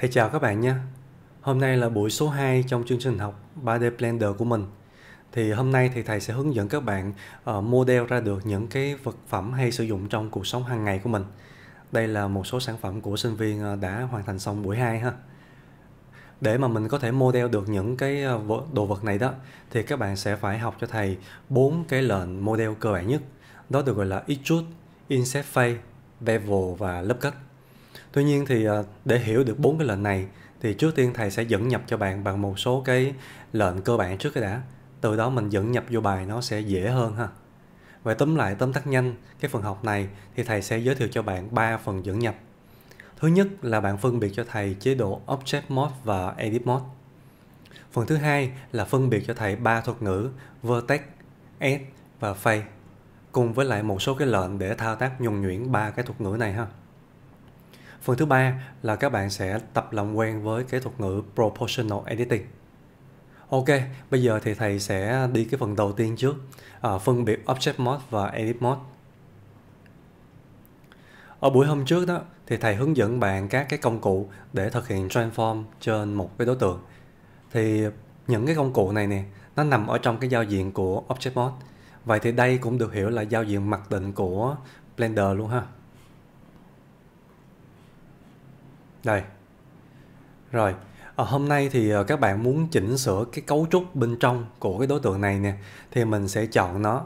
Thầy chào các bạn nha. Hôm nay là buổi số 2 trong chương trình học 3D Blender của mình. Thì hôm nay thì thầy sẽ hướng dẫn các bạn uh, model ra được những cái vật phẩm hay sử dụng trong cuộc sống hàng ngày của mình. Đây là một số sản phẩm của sinh viên ờ, đã hoàn thành xong buổi 2 ha. Để mà mình có thể model được những cái ờ, đồ vật này đó thì các bạn sẽ phải học cho thầy bốn cái lệnh model cơ bản nhất. Đó được gọi là extrude, inset face, bevel và lớp cách tuy nhiên thì ờ, để hiểu được bốn cái lệnh này thì trước tiên thầy sẽ dẫn nhập cho bạn bằng một số cái lệnh cơ bản trước cái đã từ đó mình dẫn nhập vô bài nó sẽ dễ hơn ha vậy tóm lại tóm tắt nhanh cái phần học này thì thầy sẽ giới thiệu cho bạn ba phần dẫn nhập thứ nhất là bạn phân biệt cho thầy chế độ object mode và edit mode phần thứ hai là phân biệt cho thầy ba thuật ngữ vertex edge và face cùng với lại một số cái lệnh để thao tác nhuần nhuyễn ba cái thuật ngữ này ha Phần thứ ba là các bạn sẽ tập làm quen với cái thuật ngữ proportional editing. Ok, bây giờ thì thầy sẽ đi cái phần đầu tiên trước, à, phân biệt object mode và edit mode. Ở buổi hôm trước đó thì thầy hướng dẫn bạn các cái công cụ để thực hiện transform trên một cái đối tượng. Thì những cái công cụ này nè, nó nằm ở trong cái giao diện của object mode. Vậy thì đây cũng được hiểu là giao diện mặc định của Blender luôn ha. Đây. Rồi, à, hôm nay thì ờ, các bạn muốn chỉnh sửa cái cấu trúc bên trong của cái đối tượng này nè thì mình sẽ chọn nó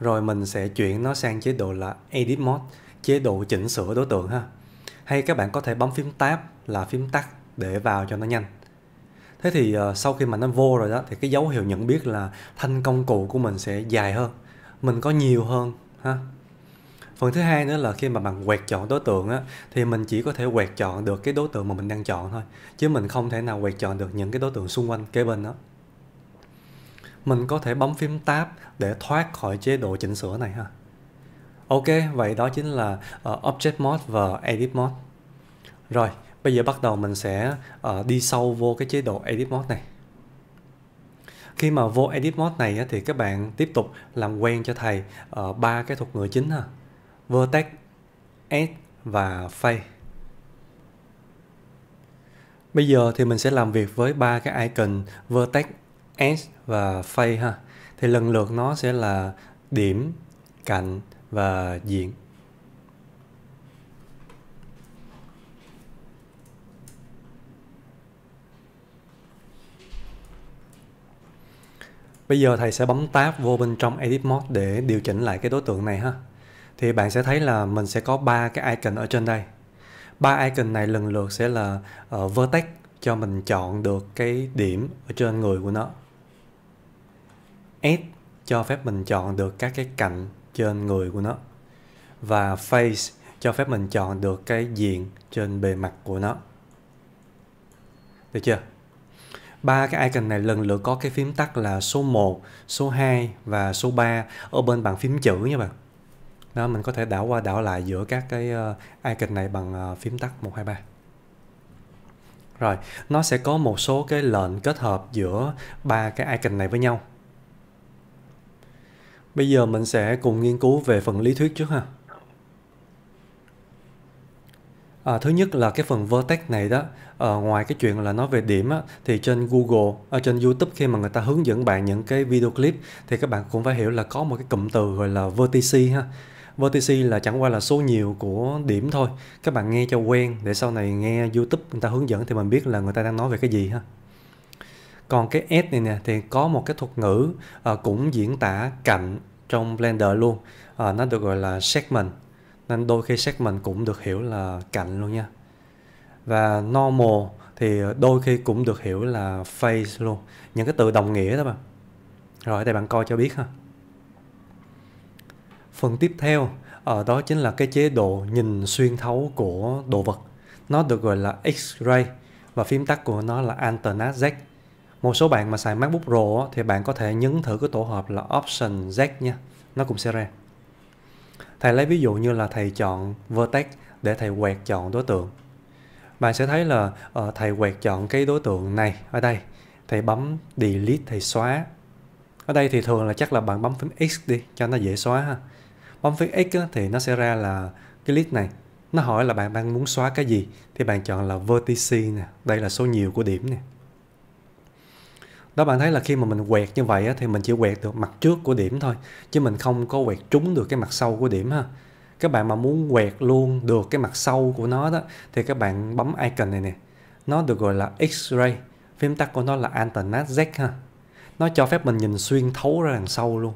rồi mình sẽ chuyển nó sang chế độ là Edit Mode, chế độ chỉnh sửa đối tượng ha. Hay các bạn có thể bấm phím Tab là phím tắt để vào cho nó nhanh. Thế thì uh, sau khi mà nó vô rồi đó thì cái dấu hiệu nhận biết là thanh công cụ của mình sẽ dài hơn, mình có nhiều hơn ha phần thứ hai nữa là khi mà bạn quẹt chọn đối tượng á thì mình chỉ có thể quẹt chọn được cái đối tượng mà mình đang chọn thôi chứ mình không thể nào quẹt chọn được những cái đối tượng xung quanh kế bên đó mình có thể bấm phím tab để thoát khỏi chế độ chỉnh sửa này ha ok vậy đó chính là uh, object mode và edit mode rồi bây giờ bắt đầu mình sẽ uh, đi sâu vô cái chế độ edit mode này khi mà vô edit mode này thì các bạn tiếp tục làm quen cho thầy ờ, ba cái thuật ngữ chính ha Vertex, S và Face. Bây giờ thì mình sẽ làm việc với ba cái icon Vertex, S và Face ha. Thì lần lượt nó sẽ là điểm, cạnh và diện. Bây giờ thầy sẽ bấm tab vô bên trong Edit Mode để điều chỉnh lại cái đối tượng này ha thì bạn sẽ thấy là mình sẽ có ba cái icon ở trên đây ba icon này lần lượt sẽ là uh, vertex cho mình chọn được cái điểm ở trên người của nó s cho phép mình chọn được các cái cạnh trên người của nó và face cho phép mình chọn được cái diện trên bề mặt của nó được chưa ba cái icon này lần lượt có cái phím tắt là số 1, số 2 và số 3 ở bên bàn phím chữ nha bạn đó mình có thể đảo qua đảo lại giữa các cái uh, ờ, icon này bằng uh, phím tắt 123 rồi nó sẽ có một số cái lệnh kết hợp giữa ba cái icon này với nhau bây giờ mình sẽ cùng nghiên cứu về phần lý thuyết trước ha À, thứ nhất là cái phần vertex này đó à, ngoài cái chuyện là nó về điểm á, thì trên Google ở trên YouTube khi mà người ta hướng dẫn bạn những cái video clip thì các bạn cũng phải hiểu là có một cái cụm từ gọi là vertices ha VTC là chẳng qua là số nhiều của điểm thôi. Các bạn nghe cho quen để sau này nghe YouTube người ta hướng dẫn thì mình biết là người ta đang nói về cái gì ha. Còn cái S này nè thì có một cái thuật ngữ à, cũng diễn tả cạnh trong Blender luôn. À, nó được gọi là segment. Nên đôi khi segment cũng được hiểu là cạnh luôn nha. Và normal thì đôi khi cũng được hiểu là face luôn. Những cái từ đồng nghĩa đó mà. Rồi đây bạn coi cho biết ha. Phần tiếp theo ở ờ, đó chính là cái chế độ nhìn xuyên thấu của đồ vật. Nó được gọi là X-ray và phím tắt của nó là Antenna Z. Một số bạn mà xài MacBook Pro thì bạn có thể nhấn thử cái tổ hợp là Option Z nha. Nó cũng sẽ ra. Thầy lấy ví dụ như là thầy chọn Vertex để thầy quẹt chọn đối tượng. Bạn sẽ thấy là uh, thầy quẹt chọn cái đối tượng này ở đây. Thầy bấm Delete, thầy xóa. Ở đây thì thường là chắc là bạn bấm phím X đi cho nó dễ xóa ha bấm phím x thì nó sẽ ra là cái list này nó hỏi là bạn đang muốn xóa cái gì thì bạn chọn là vertice nè đây là số nhiều của điểm nè đó bạn thấy là khi mà mình quẹt như vậy á, thì mình chỉ quẹt được mặt trước của điểm thôi chứ mình không có quẹt trúng được cái mặt sau của điểm ha các bạn mà muốn quẹt luôn được cái mặt sau của nó đó thì các bạn bấm icon này nè nó được gọi là x-ray phím tắt của nó là antenna z ha nó cho phép mình nhìn xuyên thấu ra đằng sau luôn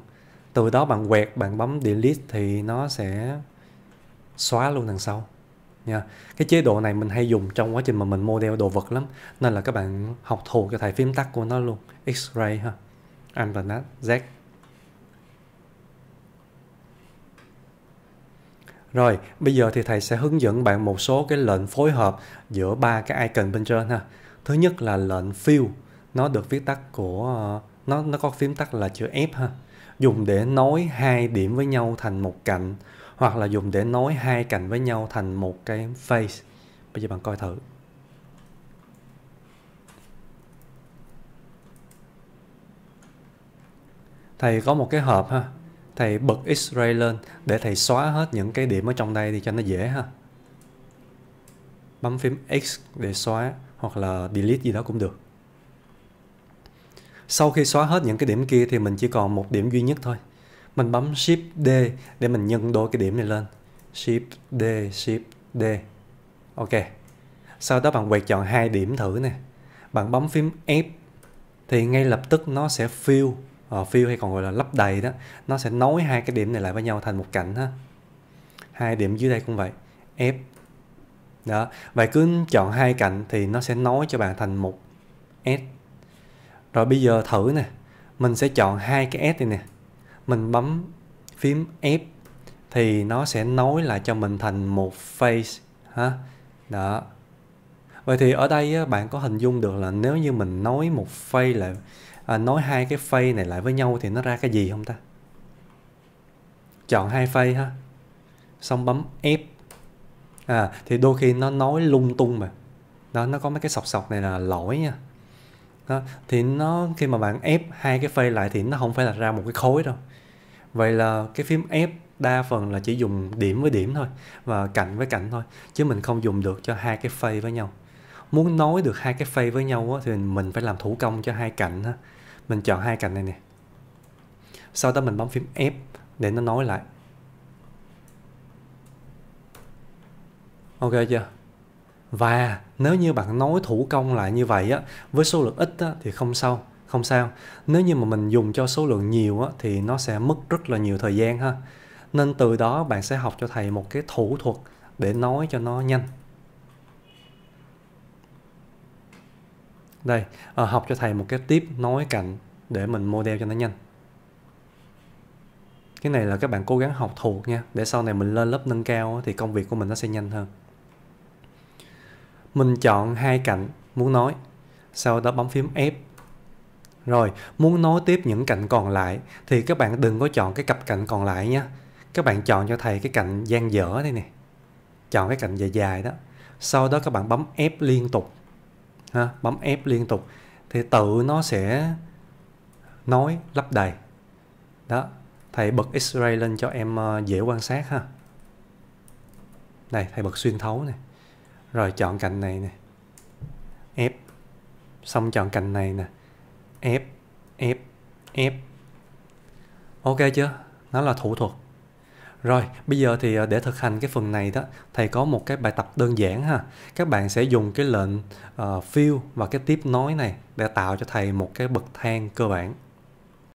từ đó bạn quẹt bạn bấm delete thì nó sẽ xóa luôn đằng sau nha cái chế độ này mình hay dùng trong quá trình mà mình model đồ vật lắm nên là các bạn học thuộc cái thầy phím tắt của nó luôn x-ray ha Anpanat Z Rồi, bây giờ thì thầy sẽ hướng dẫn bạn một số cái lệnh phối hợp giữa ba cái icon bên trên ha. Thứ nhất là lệnh fill, nó được viết tắt của nó nó có phím tắt là chữ F ha dùng để nối hai điểm với nhau thành một cạnh hoặc là dùng để nối hai cạnh với nhau thành một cái face. Bây giờ bạn coi thử. Thầy có một cái hộp ha. Thầy bật X-ray lên để thầy xóa hết những cái điểm ở trong đây thì cho nó dễ ha. Bấm phím X để xóa hoặc là delete gì đó cũng được sau khi xóa hết những cái điểm kia thì mình chỉ còn một điểm duy nhất thôi mình bấm shift D để mình nhân đôi cái điểm này lên shift D shift D ok sau đó bạn quẹt chọn hai điểm thử nè bạn bấm phím F thì ngay lập tức nó sẽ fill uh, fill hay còn gọi là lấp đầy đó nó sẽ nối hai cái điểm này lại với nhau thành một cạnh ha hai điểm dưới đây cũng vậy F đó vậy cứ chọn hai cạnh thì nó sẽ nối cho bạn thành một S rồi bây giờ thử nè, mình sẽ chọn hai cái S này nè. Mình bấm phím F thì nó sẽ nối lại cho mình thành một face ha. Đó. Vậy thì ở đây bạn có hình dung được là nếu như mình nối một face lại à, nối hai cái face này lại với nhau thì nó ra cái gì không ta? Chọn hai face ha. Xong bấm F. À thì đôi khi nó nối lung tung mà. Đó nó có mấy cái sọc sọc này là lỗi nha đó. thì nó khi mà bạn ép hai cái phây lại thì nó không phải là ra một cái khối đâu vậy là cái phím ép đa phần là chỉ dùng điểm với điểm thôi và cạnh với cạnh thôi chứ mình không dùng được cho hai cái phây với nhau muốn nối được hai cái phây với nhau á, thì mình phải làm thủ công cho hai cạnh ha mình chọn hai cạnh này nè sau đó mình bấm phím ép để nó nối lại ok chưa và nếu như bạn nối thủ công lại như vậy á với số lượng ít á, thì không sao không sao nếu như mà mình dùng cho số lượng nhiều á, thì nó sẽ mất rất là nhiều thời gian ha nên từ đó bạn sẽ học cho thầy một cái thủ thuật để nói cho nó nhanh đây à, học cho thầy một cái tiếp nói cạnh để mình model cho nó nhanh cái này là các bạn cố gắng học thuộc nha để sau này mình lên lớp nâng cao thì công việc của mình nó sẽ nhanh hơn mình chọn hai cạnh muốn nói sau đó bấm phím F rồi muốn nối tiếp những cạnh còn lại thì các bạn đừng có chọn cái cặp cạnh còn lại nha các bạn chọn cho thầy cái cạnh gian dở đây nè chọn cái cạnh dài dài đó sau đó các bạn bấm F liên tục ha, bấm F liên tục thì tự nó sẽ nói lắp đầy đó thầy bật x-ray lên cho em ờ, dễ quan sát ha này thầy bật xuyên thấu này rồi chọn cạnh này nè ép xong chọn cạnh này nè ép ép ép ok chưa nó là thủ thuật rồi, bây giờ thì à, để thực hành cái phần này đó, thầy có một cái bài tập đơn giản ha. Các bạn sẽ dùng cái lệnh uh, à, fill và cái tiếp nối này để tạo cho thầy một cái bậc thang cơ bản.